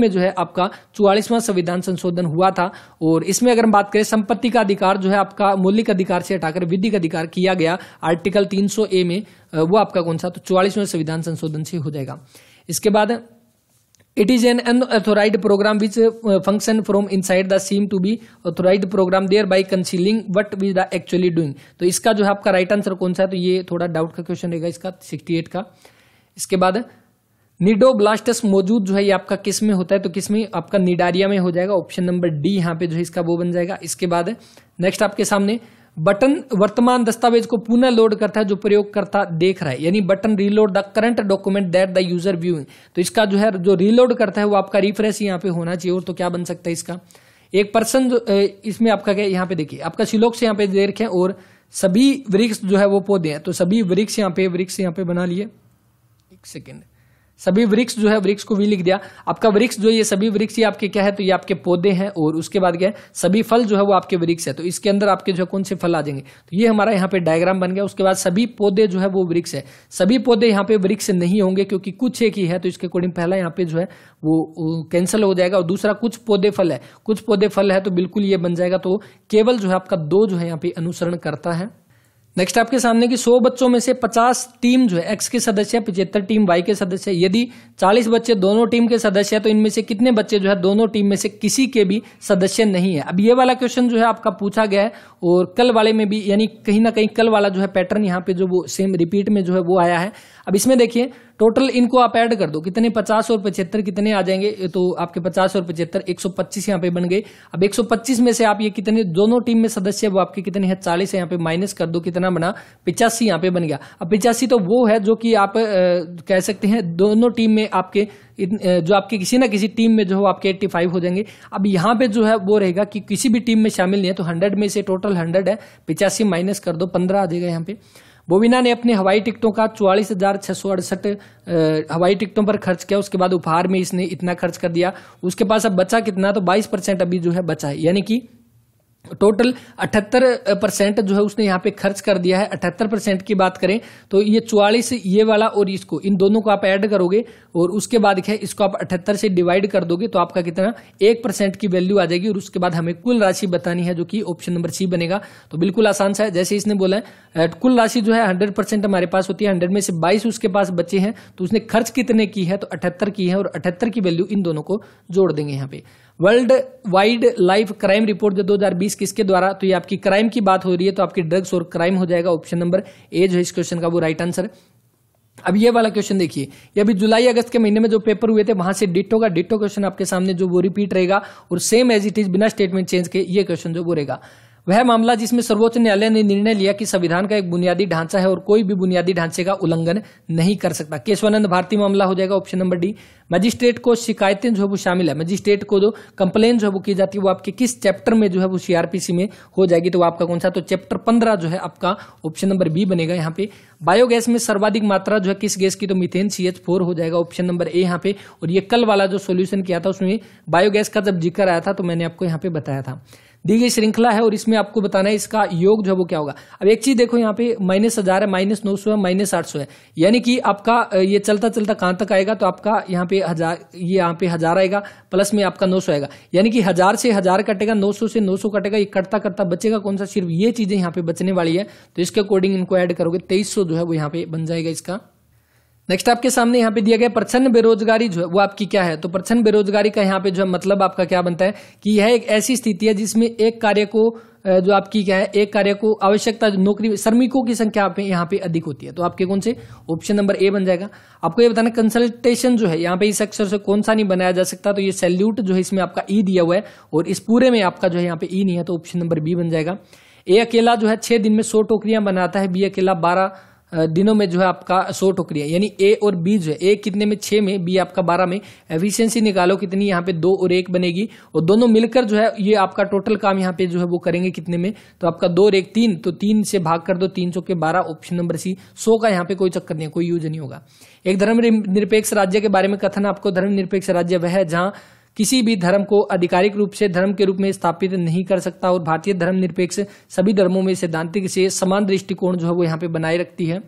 में जो है आपका चौवालीसवां संविधान संशोधन हुआ था और इसमें अगर हम बात करें संपत्ति का अधिकार जो है आपका मौलिक अधिकार से हटाकर विधिक अधिकार किया गया आर्टिकल तीन ए में वो आपका कौन सा तो चौवालीसवें संविधान संशोधन से हो जाएगा इसके बाद it is an unauthorised program which function from inside the seem to be authorised program there by concealing what is the actually doing तो इसका जो है आपका राइट आंसर कौन सा है तो ये थोड़ा डाउट का क्वेश्चन रहेगा इसका सिक्सटी एट का इसके बाद निडो ब्लास्टस मौजूद जो है ये आपका किस में होता है तो किस में आपका निडारिया में हो जाएगा ऑप्शन नंबर डी यहाँ पे जो है इसका वो बन जाएगा इसके बाद नेक्स्ट आपके सामने बटन वर्तमान दस्तावेज को पुनः लोड करता है जो प्रयोगकर्ता देख रहा है यानी button reload the current document that the user viewing तो इसका जो है जो रीलोड करता है वो आपका रिफ्रेश यहाँ पे होना चाहिए और तो क्या बन सकता है इसका एक पर्सन जो इसमें आपका क्या यहाँ पे देखिए आपका शिलोक से यहाँ पे देख रखे और सभी वृक्ष जो है वो पौधे हैं तो सभी वृक्ष यहाँ पे वृक्ष यहाँ पे बना लिए एक सेकेंड सभी वृक्ष जो है वृक्ष को वी लिख दिया आपका वृक्ष जो ये सभी वृक्ष ये आपके क्या है तो ये आपके पौधे हैं और उसके बाद क्या है सभी फल जो है वो आपके वृक्ष है तो इसके अंदर आपके जो है कौन से फल आ जाएंगे तो ये हमारा यहाँ पे डायग्राम बन गया उसके बाद सभी पौधे जो है वो वृक्ष है सभी पौधे यहाँ पे वृक्ष नहीं होंगे क्योंकि कुछ एक ही है तो इसके अकॉर्डिंग पहला यहाँ पे जो है वो कैंसिल हो जाएगा और दूसरा कुछ पौधे फल है कुछ पौधे फल है तो बिल्कुल ये बन जाएगा तो केवल जो है आपका दो जो है यहाँ पे अनुसरण करता है नेक्स्ट आपके सामने की 100 बच्चों में से 50 टीम जो है एक्स के सदस्य पिछहत्तर टीम वाई के सदस्य यदि 40 बच्चे दोनों टीम के सदस्य है तो इनमें से कितने बच्चे जो है दोनों टीम में से किसी के भी सदस्य नहीं है अब ये वाला क्वेश्चन जो है आपका पूछा गया है और कल वाले में भी यानी कहीं ना कहीं कल वाला जो है पैटर्न यहाँ पे जो वो सेम रिपीट में जो है वो आया है अब इसमें देखिए टोटल इनको आप ऐड कर दो कितने पचास और पचहत्तर कितने आ जाएंगे तो आपके पचास और पचहत्तर एक सौ पच्चीस यहाँ पे बन गए अब एक सौ पच्चीस में से आप ये कितने दोनों टीम में सदस्य वो आपके कितने हैं चालीस है यहाँ पे माइनस कर दो कितना बना पिचासी यहाँ पे बन गया अब पिचासी तो वो है जो कि आप कह सकते हैं दोनों टीम में आपके जो आपके किसी ना किसी टीम में जो आपके एट्टी फाइव हो जाएंगे अब यहाँ पे जो है वो रहेगा कि किसी भी टीम में शामिल नहीं है तो हंड्रेड में से टोटल हंड्रेड है पिचासी माइनस कर दो पंद्रह आ जाएगा यहाँ पे बोविना ने अपने हवाई टिकटों का चौवालीस हजार छह सौ अड़सठ हवाई टिकटों पर खर्च किया उसके बाद उपहार में इसने इतना खर्च कर दिया उसके पास अब बचा कितना तो बाईस परसेंट अभी जो है बचा है यानी कि टोटल 78 परसेंट जो है उसने यहाँ पे खर्च कर दिया है 78 परसेंट की बात करें तो ये 44 ये वाला और इसको इन दोनों को आप ऐड करोगे और उसके बाद क्या इसको आप 78 से डिवाइड कर दोगे तो आपका कितना एक परसेंट की वैल्यू आ जाएगी और उसके बाद हमें कुल राशि बतानी है जो कि ऑप्शन नंबर सी बनेगा तो बिल्कुल आसान सा है जैसे इसने बोला है कुल राशि जो है हंड्रेड हमारे पास होती है हंड्रेड में से बाईस उसके पास बचे हैं तो उसने खर्च कितने की है तो अठहत्तर की है और अठहत्तर की वैल्यू इन दोनों को जोड़ देंगे यहाँ पे world wide life crime report जो 2020 किसके द्वारा तो ये आपकी क्राइम की बात हो रही है तो आपकी ड्रग्स और क्राइम हो जाएगा ऑप्शन नंबर ए जो है इस क्वेश्चन का वो राइट आंसर अब ये वाला क्वेश्चन देखिए ये अभी जुलाई अगस्त के महीने में जो पेपर हुए थे वहां से डिटो का डिटो क्वेश्चन आपके सामने जो वो रिपीट रहेगा और सेम एज इट इज बिना स्टेटमेंट चेंज के ये क्वेश्चन जो वो रहेगा वह मामला जिसमें सर्वोच्च न्यायालय ने निर्णय लिया कि संविधान का एक बुनियादी ढांचा है और कोई भी बुनियादी ढांचे का उल्लंघन नहीं कर सकता केशवानंद भारती मामला हो जाएगा ऑप्शन नंबर डी मजिस्ट्रेट को शिकायतें जो है वो शामिल है मजिस्ट्रेट को जो कंप्लेन जो है वो की जाती है वो आपके किस चैप्टर में जो है वो सीआरपीसी में हो जाएगी तो आपका कौन सा तो चैप्टर पंद्रह जो है आपका ऑप्शन नंबर बी बनेगा यहाँ पे बायोगैस में सर्वाधिक मात्रा जो है किस गैस की तो मिथेन सी हो जाएगा ऑप्शन नंबर ए यहाँ पे और ये कल वाला जो सोल्यूशन किया था उसमें बायोगैस का जब जिक्र आया था तो मैंने आपको यहाँ पे बताया था दी गई श्रृंखला है और इसमें आपको बताना है इसका योग जो है वो क्या होगा अब एक चीज देखो यहाँ पे माइनस हजार है माइनस नौ सौ है माइनस आठ सौ है यानी कि आपका ये चलता चलता कहां तक आएगा तो आपका यहाँ पे हजार ये यहाँ पे हजार आएगा प्लस में आपका नौ सौ आएगा यानी कि हजार से हजार कटेगा नौ सौ से नौ सौ कटेगा ये कटता कटता बचेगा कौन सा सिर्फ ये चीजें यहाँ पे बचने वाली है तो इसके अकॉर्डिंग इनको एड करोगे तेईस जो है वो यहाँ पे बन जाएगा इसका नेक्स्ट आपके सामने यहाँ पे दिया गया प्रचंड बेरोजगारी जो है वो आपकी क्या है तो प्रचंड बेरोजगारी का यहाँ पे जो है मतलब आपका क्या बनता है कि यह एक ऐसी स्थिति है जिसमें एक कार्य को जो आपकी क्या है एक कार्य को आवश्यकता नौकरी श्रमिकों की संख्या पे यहाँ पे अधिक होती है तो आपके कौन से ऑप्शन नंबर ए बन जाएगा आपको ये बताना कंसल्टेशन जो है यहाँ पे इस अक्षर से कौन सा नहीं बनाया जा सकता तो ये सैल्यूट जो है इसमें आपका ई e दिया हुआ है और इस पूरे में आपका जो है यहाँ पे ई e नहीं है तो ऑप्शन नंबर बी बन जाएगा ए अकेला जो है छह दिन में सौ टोकरियां बनाता है बी अकेला बारह दिनों में जो है आपका सौ टोकरिया यानी ए और बी जो है ए कितने में छह में बी आपका बारह में एफिशिएंसी निकालो कितनी यहाँ पे दो और एक बनेगी और दोनों मिलकर जो है ये आपका टोटल काम यहाँ पे जो है वो करेंगे कितने में तो आपका दो और एक तीन तो तीन से भाग कर दो तीन सौ के बारह ऑप्शन नंबर सी सौ का यहाँ पे कोई चक्कर नहीं कोई यूज नहीं होगा एक धर्म निरपेक्ष राज्य के बारे में कथन आपको धर्म निरपेक्ष राज्य वह जहाँ किसी भी धर्म को आधिकारिक रूप से धर्म के रूप में स्थापित नहीं कर सकता और भारतीय धर्म निरपेक्ष सभी धर्मों में सैद्धांतिक से समान दृष्टिकोण जो है वो यहाँ पे बनाए रखती है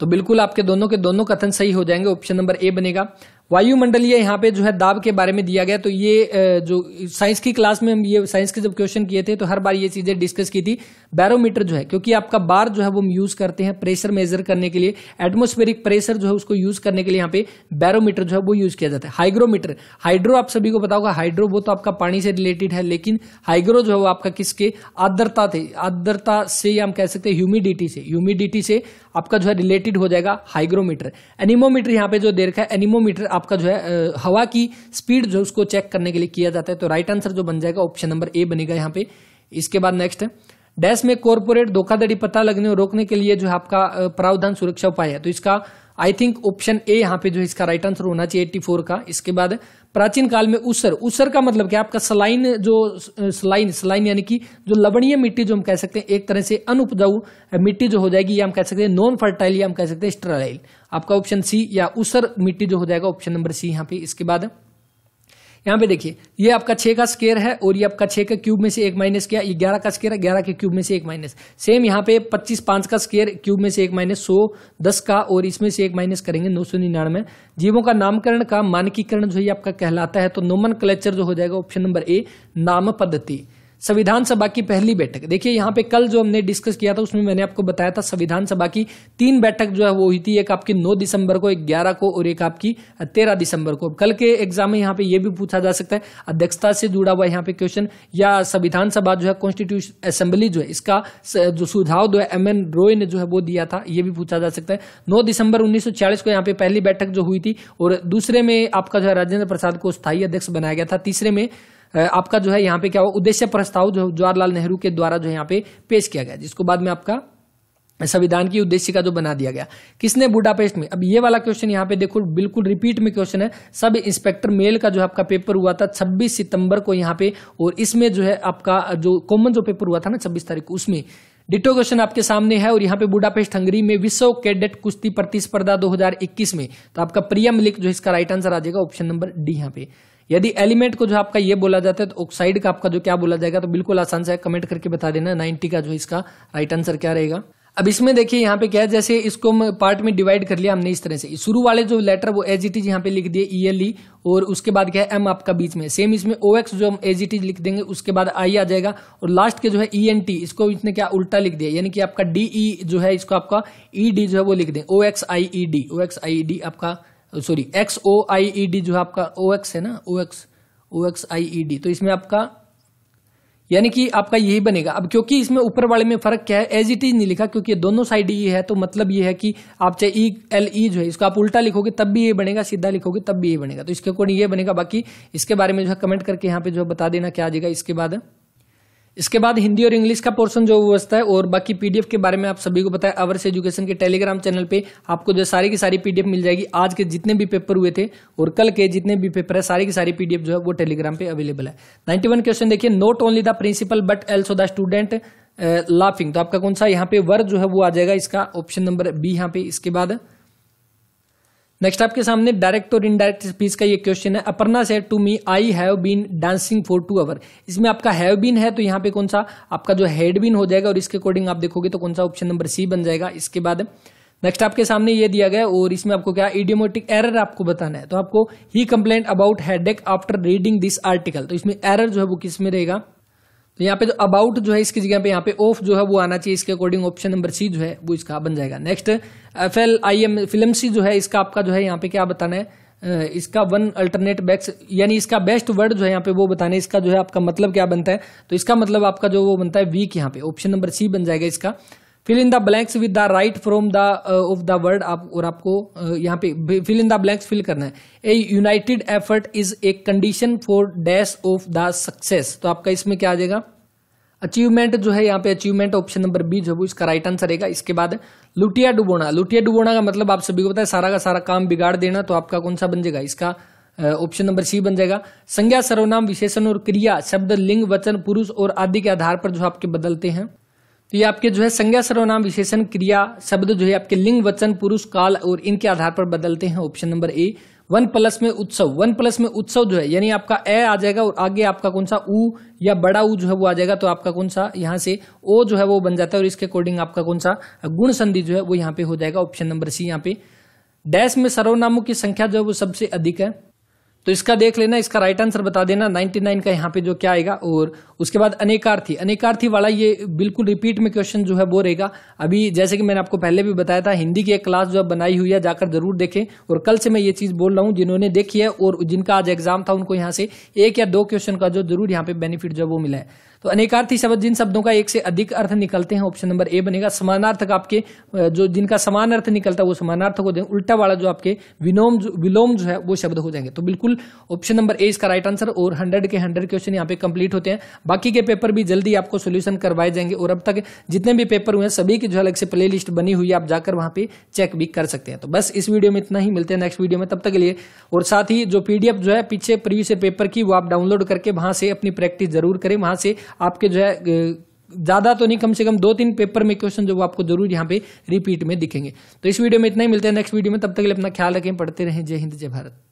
तो बिल्कुल आपके दोनों के दोनों कथन सही हो जाएंगे ऑप्शन नंबर ए बनेगा वायुमंडलीय यहाँ पे जो है दाब के बारे में दिया गया तो ये जो साइंस की क्लास में हम ये साइंस के जब क्वेश्चन किए थे तो हर बार ये चीज़ें डिस्कस की थी बैरोमीटर जो है क्योंकि आपका बार जो है वो हम यूज़ करते हैं प्रेशर मेजर करने के लिए एटमोस्फेरिक प्रेशर जो है उसको यूज़ करने के लिए यहाँ पे बैरोमीटर जो है वो यूज़ किया जाता है हाइग्रोमीटर हाइड्रो आप सभी को पता होगा हाइड्रो वो तो आपका पानी से रिलेटेड है लेकिन हाइग्रो जो है वो आपका किसके आद्रता थे आद्रता से हम कह सकते हैं ह्यूमिडिटी से ह्यूमिडिटी से आपका जो है रिलेटेड हो जाएगा हाइग्रोमीटर एनिमोमीटर यहाँ पे जो दे रखा है एनिमोमीटर आपका जो है हवा की स्पीड जो उसको चेक करने के लिए किया जाता है तो राइट आंसर जो बन जाएगा ऑप्शन नंबर ए बनेगा यहाँ पे इसके बाद नेक्स्ट डैश में कॉरपोरेट धोखाधड़ी पता लगने और रोकने के लिए जो है आपका प्रावधान सुरक्षा उपाय है तो इसका आई थिंक ऑप्शन ए यहाँ पे जो इसका राइट आंसर होना चाहिए फोर का इसके बाद प्राचीन काल में उसर उसर का मतलब क्या आपका सलाइन जो सलाइन सलाइन यानी कि जो लवणीय मिट्टी जो हम कह सकते हैं एक तरह से अनुपजाऊ मिट्टी जो हो जाएगी या हम कह सकते हैं नॉन फर्टाइल या हम कह सकते हैं स्टराइल आपका ऑप्शन सी या उसर मिट्टी जो हो जाएगा ऑप्शन नंबर सी यहाँ पे इसके बाद यहाँ पे देखिए ये आपका छः का स्केयर है और ये आपका छः का क्यूब में से एक माइनस किया ये ग्यारह का स्केयर है ग्यारह के क्यूब में से एक माइनस सेम यहाँ पे पच्चीस पाँच का स्केयर क्यूब में से एक माइनस सौ दस का और इसमें से एक माइनस करेंगे नौ सौ निन्यानवे जीवों का नामकरण का मानकीकरण जो है आपका कहलाता है तो नोमन जो हो जाएगा ऑप्शन नंबर ए नाम पद्धति संविधान सभा की पहली बैठक देखिए यहाँ पे कल जो हमने डिस्कस किया था उसमें मैंने आपको बताया था संविधान सभा की तीन बैठक जो है वो हुई थी एक आपकी नौ दिसंबर को एक ग्यारह को और एक आपकी तेरह दिसंबर को कल के एग्जाम में यहाँ पे ये भी पूछा जा सकता है अध्यक्षता से जुड़ा हुआ यहाँ पे क्वेश्चन या संविधान सभा जो है कॉन्स्टिट्यूशन असेंबली जो है इसका जो सुझाव जो है एम एन रॉय ने जो है वो दिया था ये भी पूछा जा सकता है नौ दिसंबर उन्नीस को यहाँ पे पहली बैठक जो हुई थी और दूसरे में आपका जो है राजेंद्र प्रसाद को स्थायी अध्यक्ष बनाया गया था तीसरे में आपका जो है यहाँ पे क्या हुआ उद्देश्य प्रस्ताव जो जवाहरलाल नेहरू के द्वारा जो है यहाँ पे पेश किया गया जिसको बाद में आपका संविधान की उद्देश्य का जो बना दिया गया किसने बुडापेस्ट में अब ये वाला क्वेश्चन यहाँ पे देखो बिल्कुल रिपीट में क्वेश्चन है सब इंस्पेक्टर मेल का जो आपका पेपर हुआ था 26 सितंबर को यहाँ पे और इसमें जो है आपका जो कॉमन जो पेपर हुआ था ना 26 तारीख को उसमें डिटो क्वेश्चन आपके सामने है और यहाँ पे बुडापेस्ट हंगरी में विश्व कैडेट कुश्ती प्रतिस्पर्धा 2021 में तो आपका प्रिया मिलिक जो इसका राइट आंसर आ जाएगा ऑप्शन नंबर डी यहाँ पे यदि एलिमेंट को जो आपका ये बोला जाता है तो ऑक्साइड का आपका जो क्या बोला जाएगा तो बिल्कुल आसान से कमेंट करके बता देना नाइन्टी का जो इसका राइट आंसर क्या रहेगा अब इसमें देखिए यहाँ पे क्या है जैसे इसको हम पार्ट में डिवाइड कर लिया हमने इस तरह से शुरू वाले जो लेटर वो एज इट इज यहाँ पे लिख दिए ई एल ई और उसके बाद क्या है एम आपका बीच में सेम इसमें ओ एक्स जो हम एज इट इज लिख देंगे उसके बाद आई आ जाएगा और लास्ट के जो है ई एन टी इसको इसने क्या उल्टा लिख दिया यानी कि आपका डी ई e जो है इसको आपका ई e डी जो है वो लिख दें O X I D E O X I D E आपका sorry X O I D E जो आपका ओ एक्स है ना O X O X I D E तो इसमें आपका यानी कि आपका यही बनेगा अब क्योंकि इसमें ऊपर वाले में फर्क क्या है एज इट इज नहीं लिखा क्योंकि दोनों साइड ये है तो मतलब ये है कि आप चाहे ई एल ई जो है इसको आप उल्टा लिखोगे तब भी ये बनेगा सीधा लिखोगे तब भी ये बनेगा तो इसके अकॉर्डिंग ये बनेगा बाकी इसके बारे में जो है कमेंट करके यहाँ पे जो बता देना क्या आ जाएगा इसके बाद इसके बाद हिंदी और इंग्लिश का पोर्शन जो व्यवस्था है और बाकी पीडीएफ के बारे में आप सभी को पता है अवर्स एजुकेशन के टेलीग्राम चैनल पे आपको जो सारी की सारी पीडीएफ मिल जाएगी आज के जितने भी पेपर हुए थे और कल के जितने भी पेपर है सारी की सारी पीडीएफ जो है वो टेलीग्राम पे अवेलेबल है नाइन्टी वन क्वेश्चन देखिए not only the principal but also the student laughing तो आपका कौन सा यहाँ पे वर्ग जो है वो आ जाएगा इसका ऑप्शन नंबर बी यहाँ पे इसके बाद नेक्स्ट आपके सामने डायरेक्ट और इनडायरेक्ट स्पीच का ये क्वेश्चन है Aparna said to me I have been dancing for two hour इसमें आपका हैव बीन है तो यहाँ पे कौन सा आपका जो हैड बीन हो जाएगा और इसके अकॉर्डिंग आप देखोगे तो कौन सा ऑप्शन नंबर सी बन जाएगा इसके बाद नेक्स्ट आपके सामने ये दिया गया और इसमें आपको क्या इडियोमेटिक एरर आपको बताना है तो आपको he complaint about headache after reading this article तो इसमें एरर जो है वो किस में रहेगा तो यहाँ पे तो अबाउट जो है इसकी जगह पे यहाँ पे ऑफ जो है वो आना चाहिए इसके अकॉर्डिंग ऑप्शन नंबर सी जो है वो इसका बन जाएगा next F L I M film C जो है इसका आपका जो है यहाँ पे क्या बताना है इसका वन अल्टरनेट बैक्स यानी इसका बेस्ट वर्ड जो है यहाँ पे वो बताना है इसका जो है आपका मतलब क्या बनता है तो इसका मतलब आपका जो वो बनता है वीक यहाँ पे ऑप्शन नंबर सी बन जाएगा इसका fill in the blanks with the right from the of the word आप और आपको uh, यहाँ पे fill in the blanks fill करना है a united effort is a condition for dash of the success तो आपका इसमें क्या आ जाएगा अचीवमेंट जो है यहाँ पे अचीवमेंट ऑप्शन नंबर बी जो है इसका राइट आंसर रहेगा इसके बाद लुटिया डुबोना लुटिया डुबोना का मतलब आप सभी को पता है सारा का सारा काम बिगाड़ देना तो आपका कौन सा बन जाएगा इसका ऑप्शन नंबर सी बन जाएगा संज्ञा सर्वनाम विशेषण और क्रिया शब्द लिंग वचन पुरुष और आदि के आधार पर जो आपके बदलते हैं तो ये आपके जो है संज्ञा सर्वनाम विशेषण क्रिया शब्द जो है आपके लिंग वचन पुरुष काल और इनके आधार पर बदलते हैं option number A one plus में उत्सव वन प्लस में उत्सव जो है यानी आपका ए आ जाएगा और आगे आपका कौन सा ऊ या बड़ा ऊ जो है वो आ जाएगा तो आपका कौन सा यहाँ से ओ जो है वो बन जाता है और इसके अकॉर्डिंग आपका कौन सा गुण संधि जो है वो यहाँ पे हो जाएगा ऑप्शन नंबर सी यहाँ पे डैश में सर्वनामों की संख्या जो है वो सबसे अधिक है तो इसका देख लेना इसका राइट आंसर बता देना 99 का यहाँ पे जो क्या आएगा और उसके बाद अनेकार्थी अनेकार्थी वाला ये बिल्कुल रिपीट में क्वेश्चन जो है वो रहेगा अभी जैसे कि मैंने आपको पहले भी बताया था हिंदी की एक क्लास जो है बनाई हुई है जाकर जरूर देखें और कल से मैं ये चीज़ बोल रहा हूँ जिन्होंने देखी है और जिनका आज एग्जाम था उनको यहाँ से एक या दो क्वेश्चन का जो जरूर यहाँ पे बेनिफिट जो वो मिला है तो अनेकार्थी शब्द जिन शब्दों का एक से अधिक अर्थ निकलते हैं ऑप्शन नंबर ए बनेगा समानार्थक आपके जो जिनका समान अर्थ निकलता है वो समानार्थक हो जाए उल्टा वाला जो आपके विनोम विलोम जो है वो शब्द हो जाएंगे तो बिल्कुल ऑप्शन नंबर ए इसका राइट आंसर और हंड्रेड के हंड्रेड क्वेश्चन यहाँ पे कंप्लीट होते हैं बाकी के पेपर भी जल्दी आपको सोल्यूशन करवाए जाएंगे और अब तक जितने भी पेपर हुए हैं सभी की जो अलग से प्ले लिस्ट बनी हुई है आप जाकर वहाँ पे चेक भी कर सकते हैं तो बस इस वीडियो में इतना ही मिलते हैं नेक्स्ट वीडियो में तब तक के लिए और साथ ही जो पीडीएफ जो है पीछे प्रीवियस पेपर की वो आप डाउनलोड करके वहाँ से अपनी प्रैक्टिस जरूर करें वहाँ से आपके जो है ज़्यादा तो नहीं कम से कम दो तीन पेपर में क्वेश्चन जो आपको जरूर यहाँ पे रिपीट में दिखेंगे तो इस वीडियो में इतना ही मिलते हैं नेक्स्ट वीडियो में तब तक के लिए अपना ख्याल रखें पढ़ते रहें जय हिंद जय भारत